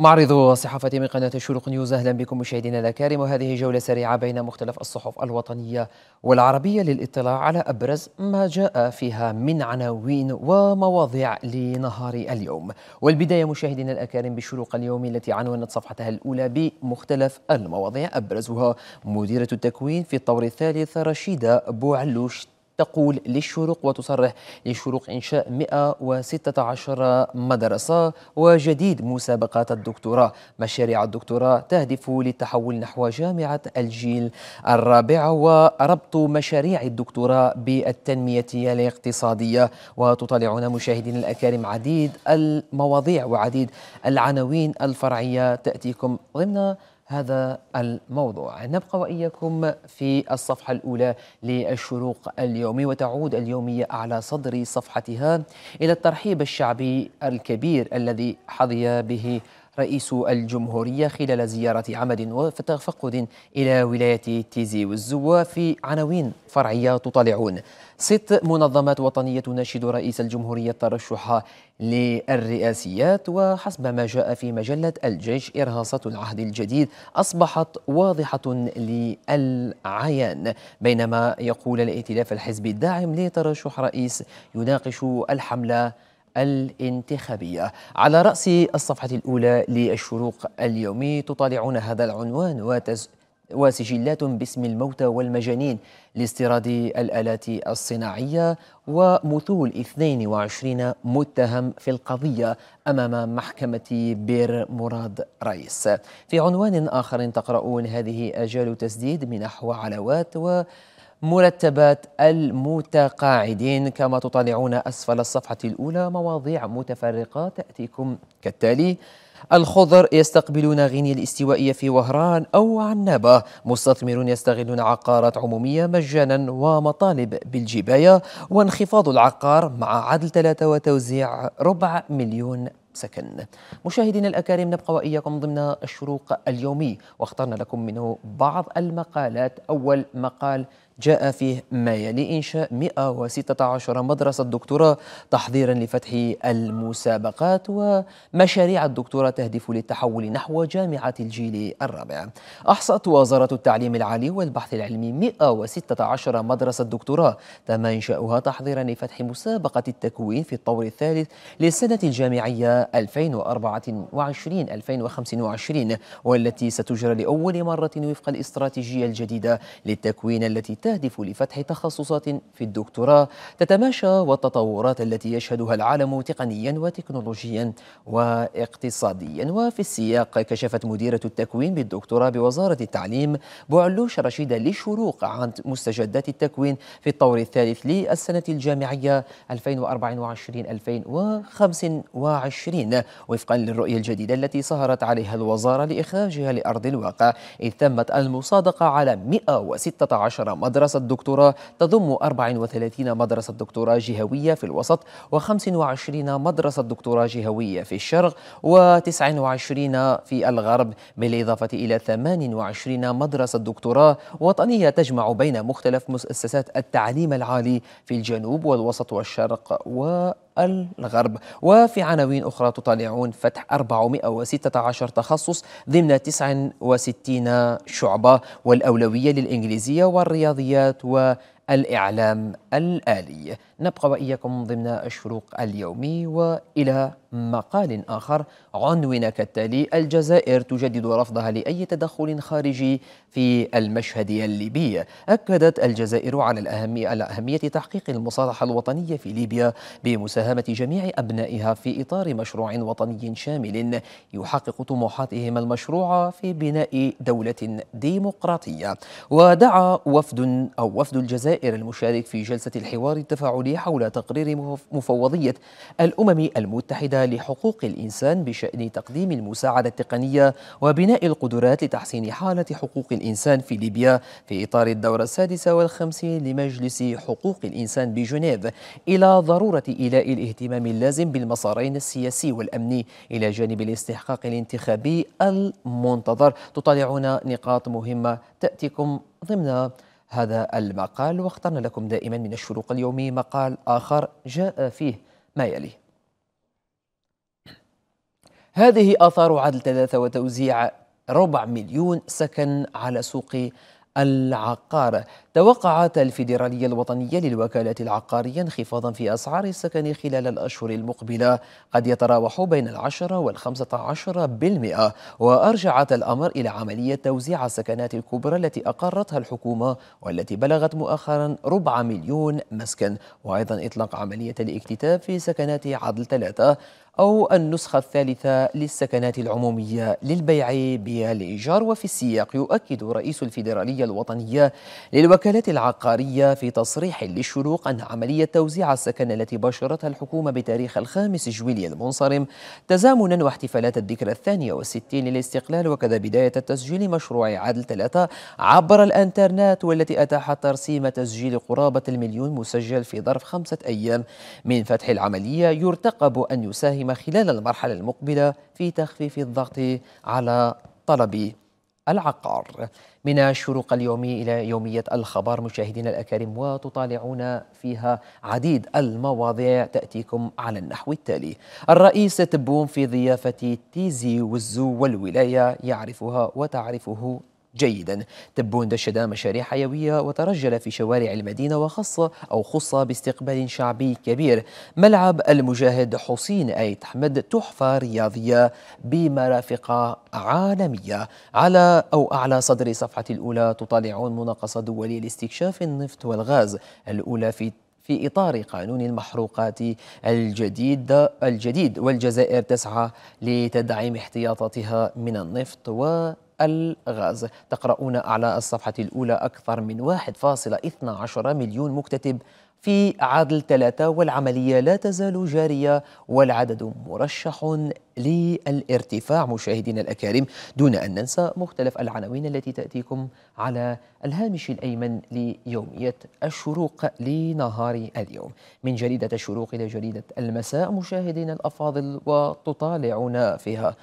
معرض صحافة من قناة الشروق نيوز أهلا بكم مشاهدينا الأكارم وهذه جولة سريعة بين مختلف الصحف الوطنية والعربية للإطلاع على أبرز ما جاء فيها من عناوين ومواضيع لنهار اليوم والبداية مشاهدينا الأكارم بشروق اليوم التي عنونت صفحتها الأولى بمختلف المواضيع أبرزها مديرة التكوين في الطور الثالث رشيدة بوعلوش تقول للشروق وتصرح للشروق إنشاء 116 مدرسة وجديد مسابقات الدكتوراه مشاريع الدكتوراه تهدف للتحول نحو جامعة الجيل الرابع وربط مشاريع الدكتوراه بالتنمية الاقتصادية وتطالعنا مشاهدينا الأكارم عديد المواضيع وعديد العناوين الفرعية تأتيكم ضمن هذا الموضوع نبقى وإياكم في الصفحة الأولى للشروق اليومي وتعود اليومية على صدر صفحتها إلى الترحيب الشعبي الكبير الذي حظي به رئيس الجمهورية خلال زيارة عمد وتفقد إلى ولاية تيزي والزوا في عناوين فرعية تطالعون ست منظمات وطنية تناشد رئيس الجمهورية الترشح للرئاسيات وحسب ما جاء في مجلة الجيش إرهاصات العهد الجديد أصبحت واضحة للعيان بينما يقول الائتلاف الحزبي الداعم لترشح رئيس يناقش الحملة الانتخابية على رأس الصفحة الأولى للشروق اليومي تطالعون هذا العنوان وتز... وسجلات باسم الموتى والمجانين لاستيراد الآلات الصناعية ومثول 22 متهم في القضية أمام محكمة بير مراد رئيس في عنوان آخر تقرؤون هذه آجال تسديد منح وعلوات و مرتبات المتقاعدين كما تطالعون أسفل الصفحة الأولى مواضيع متفرقة تأتيكم كالتالي الخضر يستقبلون غينيا الاستوائية في وهران أو عنابة مستثمرون يستغلون عقارات عمومية مجانا ومطالب بالجباية وانخفاض العقار مع عدل ثلاثة وتوزيع ربع مليون سكن مشاهدينا الأكارم نبقى وإياكم ضمن الشروق اليومي واخترنا لكم منه بعض المقالات أول مقال جاء فيه ما يلي إنشاء 116 مدرسة دكتوراه تحضيرا لفتح المسابقات ومشاريع الدكتوراه تهدف للتحول نحو جامعة الجيل الرابع أحصت وزارة التعليم العالي والبحث العلمي 116 مدرسة دكتوراه تم إنشاؤها تحضيرا لفتح مسابقة التكوين في الطور الثالث للسنة الجامعية 2024-2025 والتي ستجرى لأول مرة وفق الاستراتيجية الجديدة للتكوين التي تم تستهدف لفتح تخصصات في الدكتوراه تتماشى والتطورات التي يشهدها العالم تقنيا وتكنولوجيا واقتصاديا وفي السياق كشفت مديرة التكوين بالدكتوراه بوزارة التعليم بوعلوش رشيدة لشروق عن مستجدات التكوين في الطور الثالث للسنة الجامعية 2024-2025 وفقا للرؤية الجديدة التي سهرت عليها الوزارة لإخراجها لأرض الواقع إذ تمت المصادقة على 116 مدرسة مدرسة دكتوراه تضم 34 مدرسة دكتوراه جهوية في الوسط و25 مدرسة دكتوراه جهوية في الشرق و29 في الغرب بالإضافة إلى 28 مدرسة دكتوراه وطنية تجمع بين مختلف مؤسسات التعليم العالي في الجنوب والوسط والشرق و الغرب وفي عناوين أخرى تطالعون فتح 416 تخصص ضمن 69 شعبة والأولوية للإنجليزية والرياضيات والإعلام الآلي نبقى وإياكم ضمن الشروق اليومي وإلى مقال آخر عنوان كالتالي الجزائر تجدد رفضها لأي تدخل خارجي في المشهد الليبي أكدت الجزائر على الأهمية على أهمية تحقيق المصالحة الوطنية في ليبيا بمساهمة جميع أبنائها في إطار مشروع وطني شامل يحقق طموحاتهم المشروعة في بناء دولة ديمقراطية ودعا وفد أو وفد الجزائر المشارك في جلسة الحوار التفاعلي الدولي حول تقرير مفوضية الأمم المتحدة لحقوق الإنسان بشأن تقديم المساعدة التقنية وبناء القدرات لتحسين حالة حقوق الإنسان في ليبيا في إطار الدورة السادسة والخمسين لمجلس حقوق الإنسان بجنيف إلى ضرورة إيلاء الاهتمام اللازم بالمسارين السياسي والأمني إلى جانب الاستحقاق الانتخابي المنتظر تطالعنا نقاط مهمة تأتيكم ضمن هذا المقال واخترنا لكم دائما من الشروق اليومي مقال آخر جاء فيه ما يلي هذه آثار عدل ثلاثة وتوزيع ربع مليون سكن على سوق العقار توقعت الفيدرالية الوطنية للوكالة العقارية انخفاضا في أسعار السكن خلال الأشهر المقبلة قد يتراوح بين العشرة والخمسة عشر بالمئة وأرجعت الأمر إلى عملية توزيع السكنات الكبرى التي أقرتها الحكومة والتي بلغت مؤخرا ربع مليون مسكن وأيضا إطلاق عملية الاكتتاب في سكنات عدل ثلاثة أو النسخة الثالثة للسكنات العمومية للبيع بالإيجار وفي السياق يؤكد رئيس الفيدرالية الوطنية للوكالات العقارية في تصريح للشروق أن عملية توزيع السكن التي باشرتها الحكومة بتاريخ الخامس جويلية المنصرم تزامنا واحتفالات الذكرى الثانية والستين للاستقلال وكذا بداية تسجيل مشروع عدل ثلاثة عبر الانترنت والتي أتاحت ترسيم تسجيل قرابة المليون مسجل في ظرف خمسة أيام من فتح العملية يرتقب أن يساهم خلال المرحلة المقبلة في تخفيف الضغط على طلب العقار من الشروق اليومي إلى يومية الخبر مشاهدينا الأكارم وتطالعون فيها عديد المواضيع تأتيكم على النحو التالي الرئيس تبون في ضيافة تيزي والزو والولاية يعرفها وتعرفه جيدا تبون دشد مشاريع حيوية وترجل في شوارع المدينة وخص أو خص باستقبال شعبي كبير ملعب المجاهد حسين آيت أحمد تحفة رياضية بمرافق عالمية على أو أعلى صدر صفحة الأولى تطالعون مناقصة دولية لاستكشاف النفط والغاز الأولى في في إطار قانون المحروقات الجديد الجديد والجزائر تسعى لتدعيم احتياطاتها من النفط و الغاز تقرؤون على الصفحة الأولى أكثر من 1.12 مليون مكتتب في عدل ثلاثة والعملية لا تزال جارية والعدد مرشح للارتفاع مشاهدينا الأكارم دون أن ننسى مختلف العناوين التي تأتيكم على الهامش الأيمن ليومية الشروق لنهار اليوم من جريدة الشروق إلى جريدة المساء مشاهدينا الأفاضل وتطالعون فيها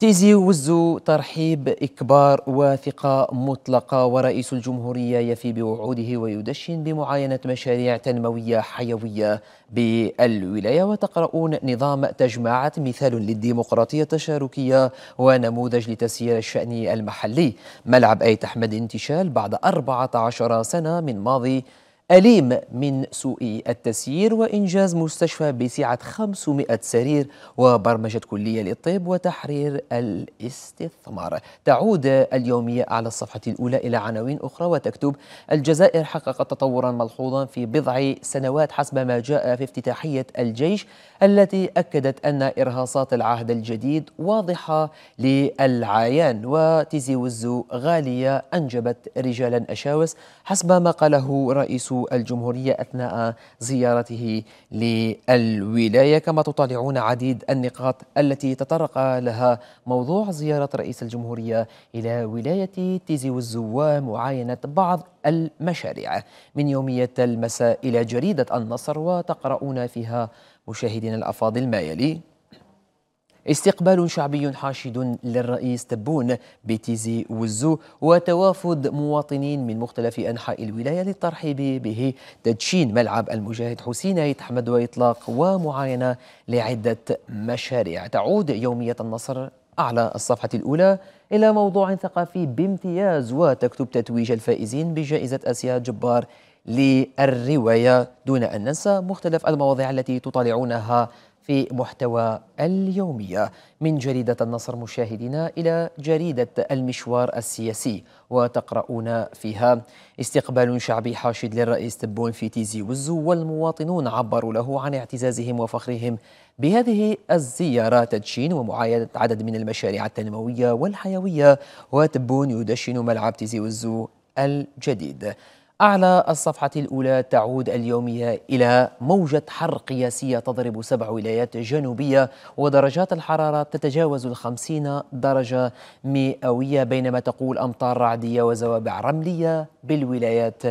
تيزي وزو ترحيب إكبار وثقة مطلقة ورئيس الجمهورية يفي بوعوده ويدشن بمعاينة مشاريع تنموية حيوية بالولاية وتقرؤون نظام تجمعات مثال للديمقراطية التشاركية ونموذج لتسيير الشأن المحلي ملعب أيت أحمد انتشال بعد 14 سنة من ماضي أليم من سوء التسيير وإنجاز مستشفى بسعة 500 سرير وبرمجة كلية للطب وتحرير الاستثمار تعود اليومية على الصفحة الأولى إلى عناوين أخرى وتكتب الجزائر حققت تطورا ملحوظا في بضع سنوات حسب ما جاء في افتتاحية الجيش التي أكدت أن إرهاصات العهد الجديد واضحة للعيان وتيزي وزو غالية أنجبت رجالا أشاوس حسب ما قاله رئيس الجمهورية أثناء زيارته للولاية كما تطالعون عديد النقاط التي تطرق لها موضوع زيارة رئيس الجمهورية إلى ولاية تيزي والزوام ومعاينة بعض المشاريع من يومية المساء إلى جريدة النصر وتقرؤون فيها مشاهدينا الأفاضل ما يلي استقبال شعبي حاشد للرئيس تبون بتيزي وزو وتوافد مواطنين من مختلف أنحاء الولاية للترحيب به تدشين ملعب المجاهد حسين حمد وإطلاق ومعاينة لعدة مشاريع تعود يومية النصر أعلى الصفحة الأولى إلى موضوع ثقافي بامتياز وتكتب تتويج الفائزين بجائزة آسيا جبار للرواية دون أن ننسى مختلف المواضيع التي تطالعونها في محتوى اليومية من جريدة النصر مشاهدينا إلى جريدة المشوار السياسي وتقرؤون فيها استقبال شعبي حاشد للرئيس تبون في تيزي وزو والمواطنون عبروا له عن اعتزازهم وفخرهم بهذه الزيارة تدشين ومعايدة عدد من المشاريع التنموية والحيوية وتبون يدشن ملعب تيزي وزو الجديد أعلى الصفحة الأولى تعود اليومية إلى موجة حر قياسية تضرب سبع ولايات جنوبية ودرجات الحرارة تتجاوز الخمسين درجة مئوية بينما تقول أمطار رعدية وزوابع رملية بالولايات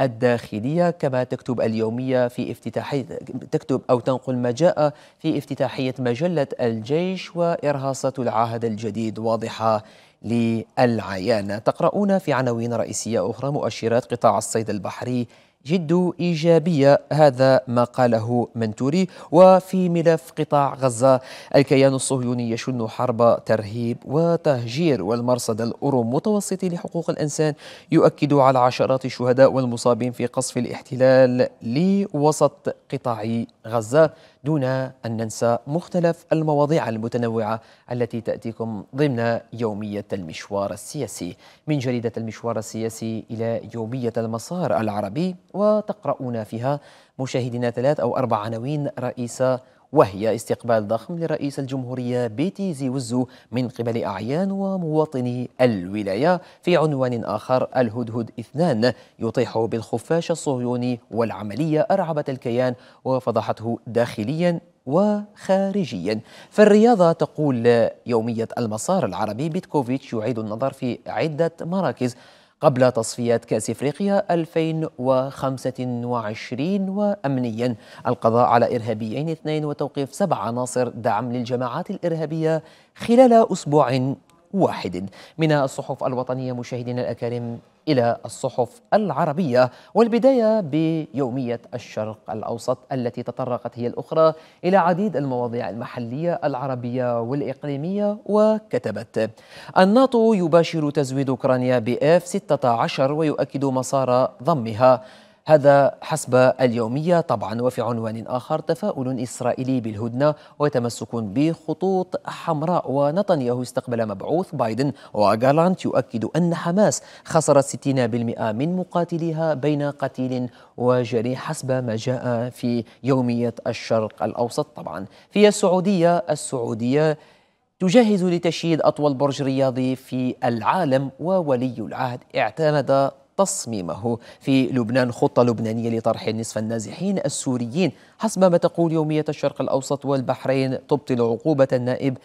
الداخلية كما تكتب اليومية في افتتاحية تكتب أو تنقل ما جاء في افتتاحية مجلة الجيش وإرهاصة العهد الجديد واضحة للعيان تقرؤون في عناوين رئيسية أخرى مؤشرات قطاع الصيد البحري جد إيجابية هذا ما قاله منتوري وفي ملف قطاع غزة الكيان الصهيوني يشن حرب ترهيب وتهجير والمرصد الأورم متوسطي لحقوق الإنسان يؤكد على عشرات الشهداء والمصابين في قصف الاحتلال لوسط قطاع غزة دون أن ننسى مختلف المواضيع المتنوعة التي تأتيكم ضمن يومية المشوار السياسي من جريدة المشوار السياسي إلى يومية المسار العربي وتقرؤون فيها مشاهدينا ثلاث أو أربع عناوين رئيسة وهي استقبال ضخم لرئيس الجمهورية بيتي زيوزو من قبل أعيان ومواطني الولاية في عنوان آخر الهدهد اثنان يطيح بالخفاش الصهيوني والعملية أرعبت الكيان وفضحته داخليا وخارجيا فالرياضة تقول يومية المسار العربي بيتكوفيتش يعيد النظر في عدة مراكز قبل تصفيات كأس إفريقيا 2025 وأمنيا القضاء على إرهابيين اثنين وتوقيف سبع عناصر دعم للجماعات الإرهابية خلال أسبوع واحد من الصحف الوطنية مشاهدينا الأكارم إلى الصحف العربية والبداية بيومية الشرق الأوسط التي تطرقت هي الأخرى إلى عديد المواضيع المحلية العربية والإقليمية وكتبت الناتو يباشر تزويد أوكرانيا بإف 16 ويؤكد مسار ضمها هذا حسب اليومية طبعا وفي عنوان آخر تفاؤل إسرائيلي بالهدنة وتمسك بخطوط حمراء ونتنياهو استقبل مبعوث بايدن وغالانت يؤكد أن حماس خسرت 60% من مقاتليها بين قتيل وجريح حسب ما جاء في يومية الشرق الأوسط طبعا في السعودية السعودية تجهز لتشييد أطول برج رياضي في العالم وولي العهد اعتمد تصميمه في لبنان خطة لبنانية لطرح نصف النازحين السوريين حسب ما تقول يومية الشرق الأوسط والبحرين تبطل عقوبة النائب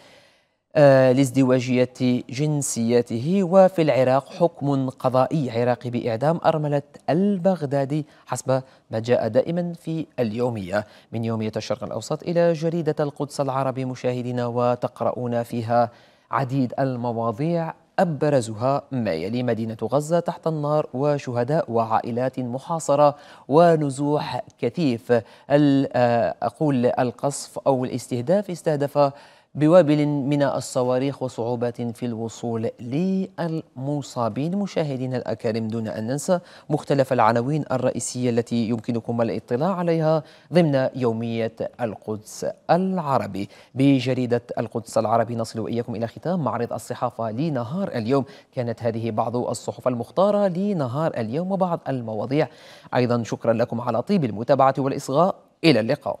آه، لازدواجية جنسيته وفي العراق حكم قضائي عراقي بإعدام أرملة البغدادي حسب ما جاء دائما في اليومية من يومية الشرق الأوسط إلى جريدة القدس العربي مشاهدينا وتقرؤون فيها عديد المواضيع أبرزها ما يلي مدينة غزة تحت النار وشهداء وعائلات محاصرة ونزوح كثيف آه، أقول القصف أو الاستهداف استهدف بوابل من الصواريخ وصعوبات في الوصول للمصابين مشاهدينا الأكارم دون أن ننسى مختلف العناوين الرئيسية التي يمكنكم الاطلاع عليها ضمن يومية القدس العربي بجريدة القدس العربي نصل واياكم إلى ختام معرض الصحافة لنهار اليوم كانت هذه بعض الصحف المختارة لنهار اليوم وبعض المواضيع أيضا شكرا لكم على طيب المتابعة والإصغاء إلى اللقاء